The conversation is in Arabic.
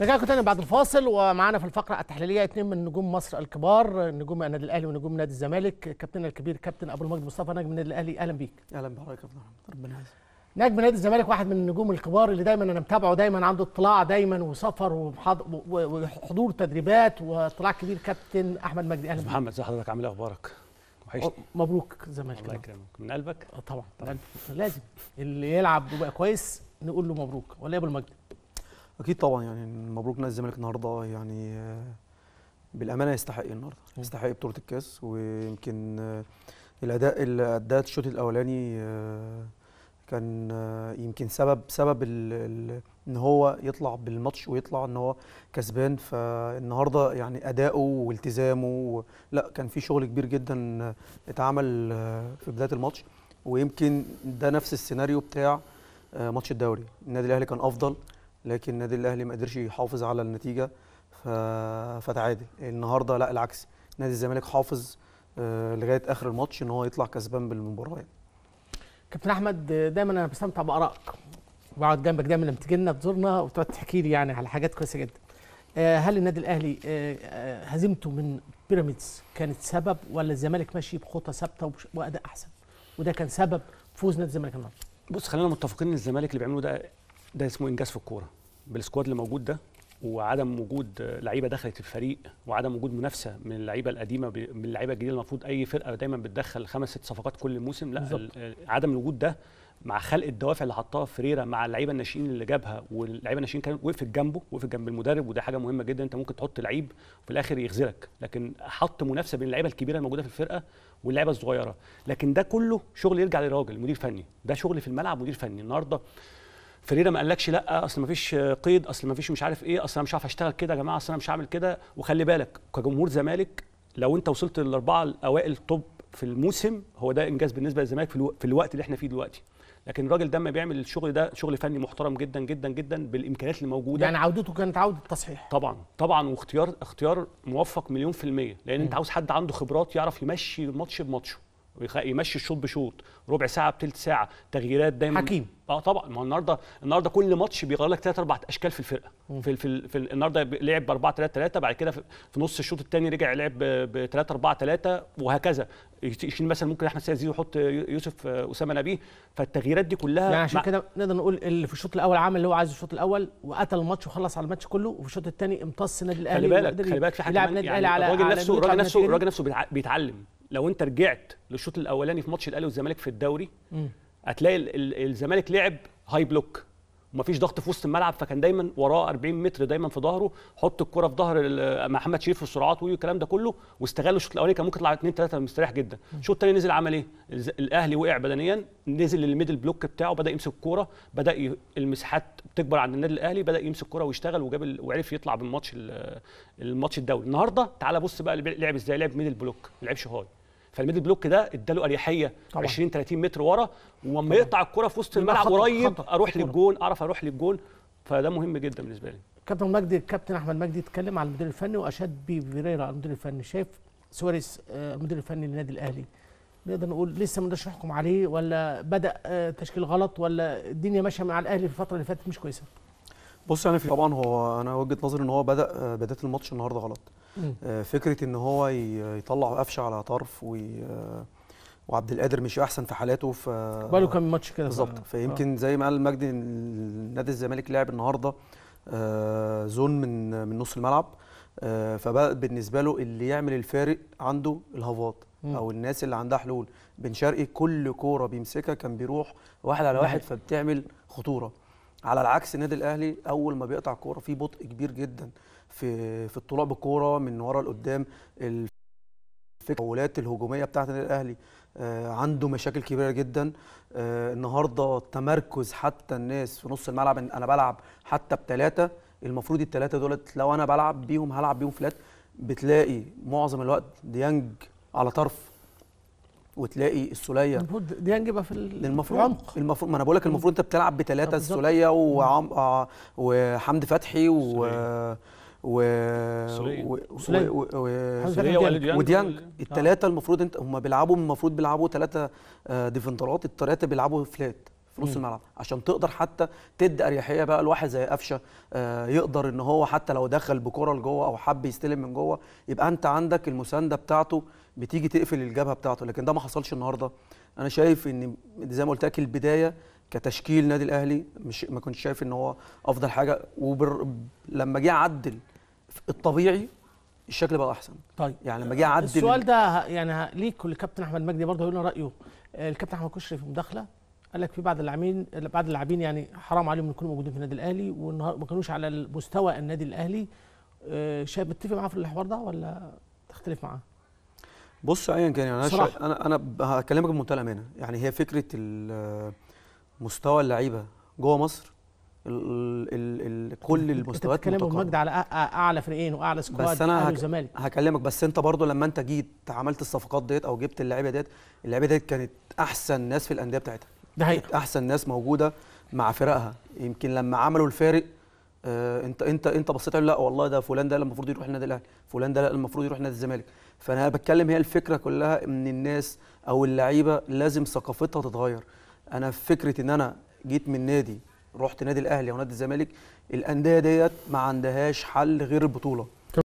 رجعكم تاني بعد الفاصل ومعانا في الفقره التحليليه اثنين من نجوم مصر الكبار نجوم النادي الاهلي ونجوم نادي الزمالك كابتننا الكبير كابتن ابو المجد مصطفى نجم النادي الاهلي اهلا بيك اهلا بحضرتك يا ربنا يعزك نجم نادي الزمالك واحد من النجوم الكبار اللي دايما انا متابعه دايما عنده اطلاع دايما وسفر وحضور تدريبات واطلاع كبير كابتن احمد مجدي اهلا محمد ازي حضرتك عامل ايه اخبارك؟ مبروك الزمالك الله يكرمك من قلبك؟ آه، طبعا طبعا لازم اللي يلعب ويبقى كويس نقول له مبروك ولا يا ابو المجد اكيد طبعا يعني مبروك نادي الزمالك النهارده يعني آه، بالامانه يستحق إيه النهارده يستحق بطوله الكاس ويمكن آه، الاداء اللي اداه الشوط الاولاني آه، كان يمكن سبب سبب ان هو يطلع بالماتش ويطلع ان هو كسبان فالنهارده يعني اداؤه والتزامه لا كان في شغل كبير جدا اتعمل في بدايه الماتش ويمكن ده نفس السيناريو بتاع ماتش الدوري النادي الاهلي كان افضل لكن النادي الاهلي ما قدرش يحافظ على النتيجه فتعادل النهارده لا العكس نادي الزمالك حافظ آه، لغايه اخر الماتش ان هو يطلع كسبان بالمباراه يعني. كابتن احمد دايما انا بستمتع بارائك بقعد جنبك دايما لما تجي لنا تزورنا وتقعد تحكي لي يعني على حاجات كويسه جدا. آه، هل النادي الاهلي آه، هزيمته من بيراميدز كانت سبب ولا الزمالك ماشي بخطى ثابته واداء احسن؟ وده كان سبب فوز نادي الزمالك النهارده. بص خلينا متفقين ان الزمالك اللي بيعمله ده ده اسمه انجاز في الكوره بالسكواد اللي موجود ده وعدم وجود لعيبه دخلت الفريق وعدم وجود منافسه من اللعيبه القديمه من اللعيبه الجديده المفروض اي فرقه دايما بتدخل خمس ست صفقات كل موسم لا عدم الوجود ده مع خلق الدوافع اللي حطها فريرا مع اللعيبه الناشئين اللي جابها واللعيبه الناشئين كانت وقفت جنبه وقفت جنب المدرب وده حاجه مهمه جدا انت ممكن تحط لعيب وفي الاخر يخذلك لكن حط منافسه بين اللعيبه الكبيره الموجوده في الفرقه واللعيبه الصغيره لكن ده كله شغل يرجع لراجل مدير فني ده شغل في الملعب مدير فني النهارده فريره ما قالكش لا اصل ما فيش قيد اصل ما فيش مش عارف ايه اصل انا مش عارف اشتغل كده يا جماعه اصل انا مش هعمل كده وخلي بالك كجمهور زمالك لو انت وصلت للاربعه الاوائل توب في الموسم هو ده انجاز بالنسبه للزمالك في, الو... في الوقت اللي احنا فيه دلوقتي لكن الراجل ده ما بيعمل الشغل ده شغل فني محترم جدا جدا جدا بالامكانيات اللي موجوده يعني عودته كانت عوده تصحيح طبعا طبعا واختيار اختيار موفق مليون في الميه لان م. انت عاوز حد عنده خبرات يعرف يمشي الماتش بماتشه ويمشي الشوط بشوط ربع ساعه بثلث ساعه تغييرات دايما حكيم اه طبعا ما النهارده النهارده كل ماتش بيغير لك ثلاث اربع اشكال في الفرقه في, في, في النهارده لعب ب 4 3 3 بعد كده في نص الشوط الثاني رجع لعب ب 3 4 3 وهكذا يشيل مثلا ممكن احمد سيد يحط يوسف آه، اسامه نبيه فالتغييرات دي كلها يعني عشان كده نقدر نقول اللي في الشوط الاول عمل اللي هو عايزه الشوط الاول وقتل الماتش وخلص على الماتش كله وفي الشوط الثاني امتص النادي الاهلي خلي بالك خلي بالك في حاجه يعني الراجل نفسه الراجل نفسه الراجل نفسه بيتعلم لو انت رجعت للشوط الاولاني في ماتش الاهلي والزمالك في الدوري هتلاقي الزمالك لعب هاي بلوك ومفيش ضغط في وسط الملعب فكان دايما وراه 40 متر دايما في ظهره حط الكره في ظهر محمد شريف في السرعات والكلام ده كله واستغلوا الشوط الاولاني كان ممكن يطلع 2 3 مستريح جدا الشوط الثاني نزل عمل ايه الاهلي وقع بدنيا نزل للميدل بلوك بتاعه بدا يمسك الكوره بدا ي... المساحات بتكبر عند النادي الاهلي بدا يمسك الكوره ويشتغل وجاب ال... وعرف يطلع بالماتش الماتش الدولي النهارده تعال بص بقى لعب ازاي لعب ميدل بلوك ما لعبش هاي فالميدل بلوك ده اداله اريحيه طبعا. 20 30 متر ورا ولما يقطع الكره في وسط الملعب قريب اروح خطر. للجون اعرف اروح للجون فده مهم جدا بالنسبه لي كابتن مجدي الكابتن احمد مجدي اتكلم على المدير الفني واشاد بفيريرا المدير الفني شايف سواريز آه، المدير الفني للنادي الاهلي نقدر نقول لسه ما نقدرش نحكم عليه ولا بدا آه، تشكيل غلط ولا الدنيا ماشيه مع الاهلي في الفتره اللي فاتت مش كويسه بص يعني في طبعا هو انا وجهه نظري ان هو بدا آه، بدايه الماتش النهارده غلط آه، فكره ان هو يطلع قفشه على طرف آه، وعبد القادر مش احسن في حالاته ف بقاله كام ماتش كده بالظبط فيمكن آه. زي ما قال مجدي نادي الزمالك لعب النهارده زون من من نص الملعب فبقى بالنسبه له اللي يعمل الفارق عنده الهافات او الناس اللي عندها حلول بن شرقي كل كوره بيمسكها كان بيروح واحد على واحد فبتعمل خطوره على العكس النادي الاهلي اول ما بيقطع كوره في بطء كبير جدا في في الطلوع بالكوره من ورا لقدام التحولات الهجوميه بتاعت النادي الاهلي آه، عنده مشاكل كبيره جدا آه، النهارده تمركز حتى الناس في نص الملعب انا بلعب حتى بثلاثه المفروض الثلاثه دولت لو انا بلعب بيهم هلعب بيهم فلات بتلاقي معظم الوقت ديانج على طرف وتلاقي السوليه المفروض ديانج يبقى في المفروض العمق المفروض ما انا بقول لك المفروض انت بتلعب بثلاثه آه، السوليه وحمدي فتحي و و سوريا و... و... و... وديانج آه. الثلاثه المفروض انت هم بيلعبوا المفروض بيلعبوا ثلاثه آه، ديفندرات الثلاثه بيلعبوا فلات في نص الملعب عشان تقدر حتى تدي اريحيه بقى لواحد زي قفشه آه، يقدر ان هو حتى لو دخل بكره لجوه او حب يستلم من جوه يبقى انت عندك المسانده بتاعته بتيجي تقفل الجبهه بتاعته لكن ده ما حصلش النهارده انا شايف ان زي ما قلت لك البدايه كتشكيل نادي الاهلي مش ما كنتش شايف ان هو افضل حاجه وبر... لما جه عدل الطبيعي الشكل بقى احسن طيب يعني لما جه عدل السؤال ده يعني ليك الكابتن احمد مجدي برضه هيقول رايه آه، الكابتن احمد كشري في مداخله قال لك في بعض اللاعبين بعض اللاعبين يعني حرام عليهم يكونوا موجودين في النادي الاهلي وما كانوش على مستوى النادي الاهلي شايف متفق معاه في الحوار ده ولا تختلف معاه؟ بص ايا كان يعني انا انا هكلمك بمنتهى الامانه يعني هي فكره مستوى اللعيبه جوه مصر ال ال كل المستويات بتتكلم مجد على اعلى فريقين واعلى سكواد بس انا هك هكلمك بس انت برضو لما انت جيت عملت الصفقات ديت او جبت اللعيبه ديت اللعيبه ديت كانت احسن ناس في الانديه بتاعتها ده حقيقة. احسن ناس موجوده مع فرقها يمكن لما عملوا الفارق آه انت انت انت بصيت لا والله ده فلان ده المفروض يروح النادي الاهلي فلان ده المفروض يروح نادي الزمالك فانا بتكلم هي الفكره كلها ان الناس او اللعيبه لازم ثقافتها تتغير انا فكره ان انا جيت من نادي رحت نادي الاهلي او نادي الزمالك الانديه ديت ما عندهاش حل غير البطوله